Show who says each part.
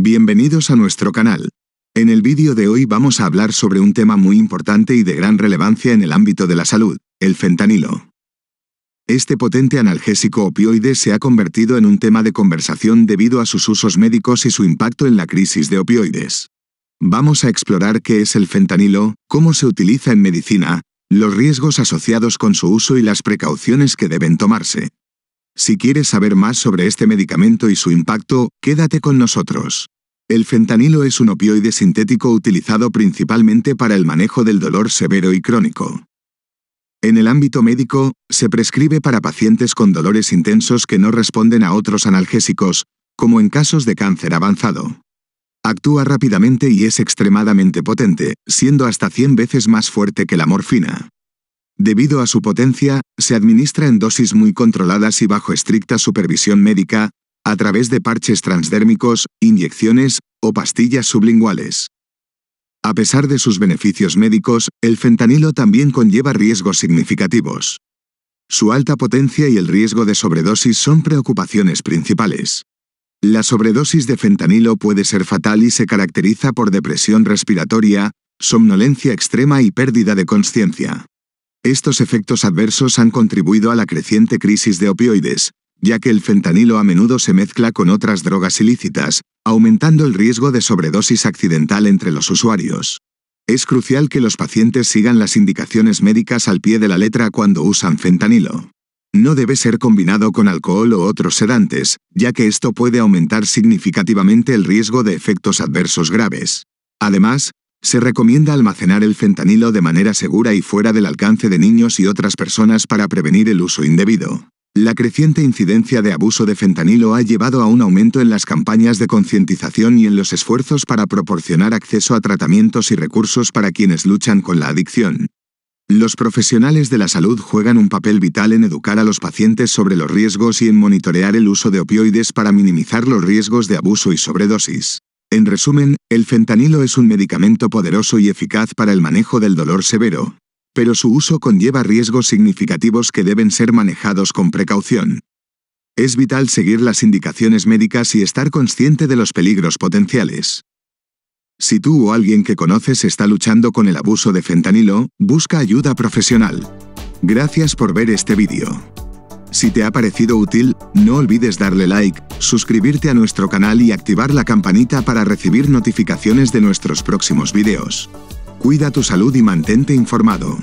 Speaker 1: Bienvenidos a nuestro canal. En el vídeo de hoy vamos a hablar sobre un tema muy importante y de gran relevancia en el ámbito de la salud, el fentanilo. Este potente analgésico opioide se ha convertido en un tema de conversación debido a sus usos médicos y su impacto en la crisis de opioides. Vamos a explorar qué es el fentanilo, cómo se utiliza en medicina, los riesgos asociados con su uso y las precauciones que deben tomarse. Si quieres saber más sobre este medicamento y su impacto, quédate con nosotros. El fentanilo es un opioide sintético utilizado principalmente para el manejo del dolor severo y crónico. En el ámbito médico, se prescribe para pacientes con dolores intensos que no responden a otros analgésicos, como en casos de cáncer avanzado. Actúa rápidamente y es extremadamente potente, siendo hasta 100 veces más fuerte que la morfina. Debido a su potencia, se administra en dosis muy controladas y bajo estricta supervisión médica, a través de parches transdérmicos, inyecciones o pastillas sublinguales. A pesar de sus beneficios médicos, el fentanilo también conlleva riesgos significativos. Su alta potencia y el riesgo de sobredosis son preocupaciones principales. La sobredosis de fentanilo puede ser fatal y se caracteriza por depresión respiratoria, somnolencia extrema y pérdida de conciencia. Estos efectos adversos han contribuido a la creciente crisis de opioides, ya que el fentanilo a menudo se mezcla con otras drogas ilícitas, aumentando el riesgo de sobredosis accidental entre los usuarios. Es crucial que los pacientes sigan las indicaciones médicas al pie de la letra cuando usan fentanilo. No debe ser combinado con alcohol o otros sedantes, ya que esto puede aumentar significativamente el riesgo de efectos adversos graves. Además, se recomienda almacenar el fentanilo de manera segura y fuera del alcance de niños y otras personas para prevenir el uso indebido. La creciente incidencia de abuso de fentanilo ha llevado a un aumento en las campañas de concientización y en los esfuerzos para proporcionar acceso a tratamientos y recursos para quienes luchan con la adicción. Los profesionales de la salud juegan un papel vital en educar a los pacientes sobre los riesgos y en monitorear el uso de opioides para minimizar los riesgos de abuso y sobredosis. En resumen, el fentanilo es un medicamento poderoso y eficaz para el manejo del dolor severo, pero su uso conlleva riesgos significativos que deben ser manejados con precaución. Es vital seguir las indicaciones médicas y estar consciente de los peligros potenciales. Si tú o alguien que conoces está luchando con el abuso de fentanilo, busca ayuda profesional. Gracias por ver este vídeo. Si te ha parecido útil, no olvides darle like, suscribirte a nuestro canal y activar la campanita para recibir notificaciones de nuestros próximos videos. Cuida tu salud y mantente informado.